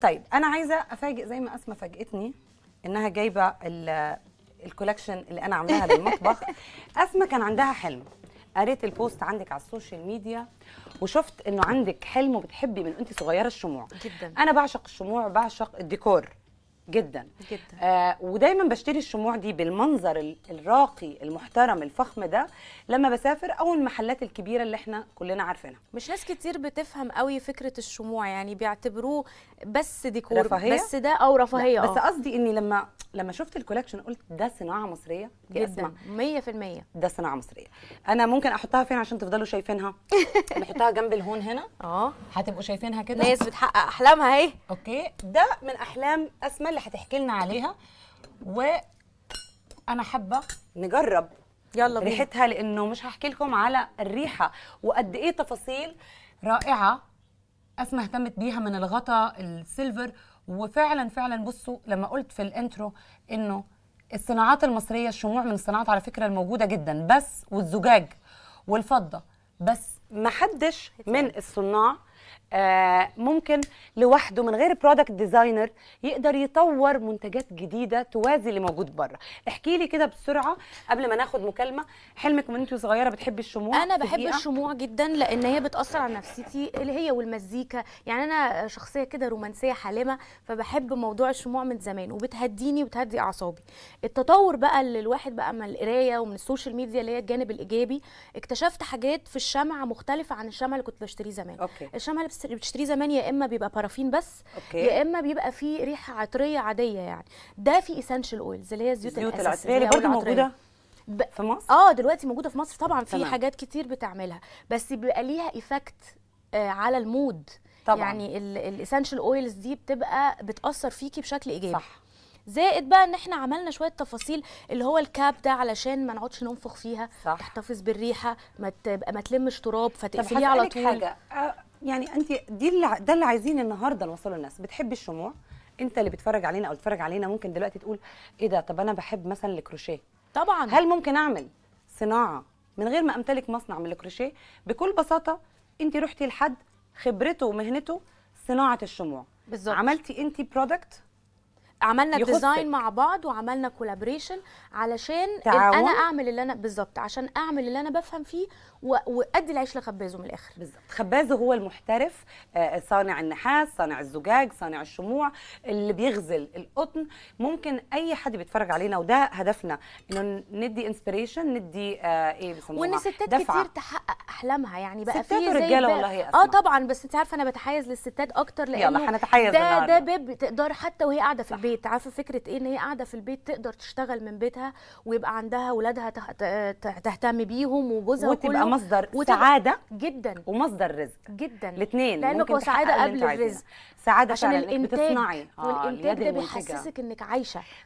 طيب انا عايزه افاجئ زي ما اسماء فاجئتني انها جايبه الكولكشن اللي انا عاملاها للمطبخ اسماء كان عندها حلم قريت البوست عندك على السوشيال ميديا وشفت انه عندك حلم وبتحبي من انت صغيره الشموع جدا انا بعشق الشموع بعشق الديكور جدا جدا آه ودايما بشتري الشموع دي بالمنظر الراقي المحترم الفخم ده لما بسافر او المحلات الكبيره اللي احنا كلنا عارفينها مش ناس كتير بتفهم قوي فكره الشموع يعني بيعتبروه بس ديكور رفاهية؟ بس ده او رفاهيه بس آه. قصدي اني لما لما شفت الكولكشن قلت ده صناعه مصريه جدا 100% ده صناعه مصريه انا ممكن احطها فين عشان تفضلوا شايفينها نحطها جنب الهون هنا اه هتبقوا شايفينها كده ناس بتحقق احلامها اهي اوكي ده من احلام اسماء اللي هتحكي لنا عليها وانا حابه نجرب يلا بينا ريحتها لانه مش هحكي لكم على الريحه وقد ايه تفاصيل رائعه اسماء اهتمت بيها من الغطا السيلفر وفعلا فعلا بصوا لما قلت في الانترو انه الصناعات المصريه الشموع من الصناعات على فكره الموجوده جدا بس والزجاج والفضه بس ما حدش من الصناع آه، ممكن لوحده من غير برودكت ديزاينر يقدر يطور منتجات جديده توازي اللي موجود بره احكي لي كده بسرعه قبل ما ناخد مكالمه حلمك من انت صغيره بتحبي الشموع انا بحب دقيقة. الشموع جدا لان هي بتاثر على نفسيتي اللي هي والمزيكا يعني انا شخصيه كده رومانسيه حالمه فبحب موضوع الشموع من زمان وبتهديني وبتهدي اعصابي التطور بقى اللي الواحد بقى من القرايه ومن السوشيال ميديا اللي هي الجانب الايجابي اكتشفت حاجات في الشمع مختلفه عن الشمع اللي كنت بشتريه زمان أوكي. الشمع اللي بتشتري زمان يا اما بيبقى بارافين بس أوكي. يا اما بيبقى فيه ريحه عطريه عاديه يعني ده في اسنشال اويلز اللي هي الزيوت الاساسيه اللي برضه موجوده ب... في مصر اه دلوقتي موجوده في مصر طبعا في حاجات كتير بتعملها بس بيبقى ليها ايفكت آه على المود طبعا يعني الاسنشال اويلز دي بتبقى بتاثر فيكي بشكل ايجابي صح زائد بقى ان احنا عملنا شويه تفاصيل اللي هو الكاب ده علشان ما نقعدش ننفخ فيها صح. تحتفظ بالريحه ما تبقى ما تلمش تراب فتقفليه على طول حاجه آه، يعني انت دي اللي ده اللي عايزين النهارده نوصله للناس بتحبي الشموع انت اللي بتتفرج علينا او بتفرج علينا ممكن دلوقتي تقول ايه ده طب انا بحب مثلا الكروشيه طبعا هل ممكن اعمل صناعه من غير ما امتلك مصنع من الكروشيه بكل بساطه انت رحتي لحد خبرته ومهنته صناعه الشموع بالظبط عملتي انت برودكت عملنا ديزاين مع بعض وعملنا كولابريشن علشان تعاون. انا اعمل اللي انا بالظبط عشان اعمل اللي انا بفهم فيه وادي العيش لخبازه من الاخر بالظبط خبازه هو المحترف آه، آه، صانع النحاس صانع الزجاج صانع الشموع اللي بيغزل القطن ممكن اي حد بيتفرج علينا وده هدفنا انه ندي انسبريشن ندي آه، ايه بيسموها وان ستات كتير تحقق احلامها يعني بقى في زي رجاله والله اه طبعا بس انت عارفه انا بتحيز للستات اكتر لانه يلا هنتحيز ده ده باب تقدر حتى وهي قاعده في صح. البيت عارفه فكره ايه ان هي قاعده في البيت تقدر تشتغل من بيتها ويبقى عندها اولادها تهتم بيهم وجوزها وتبقى مصدر وتبقى سعاده جدا ومصدر رزق جدا الاثنين لانك هو سعاده قبل الرزق سعاده عشان الانتاج بتصنعي آه، والانتاج ده بيحسسك انك عايشه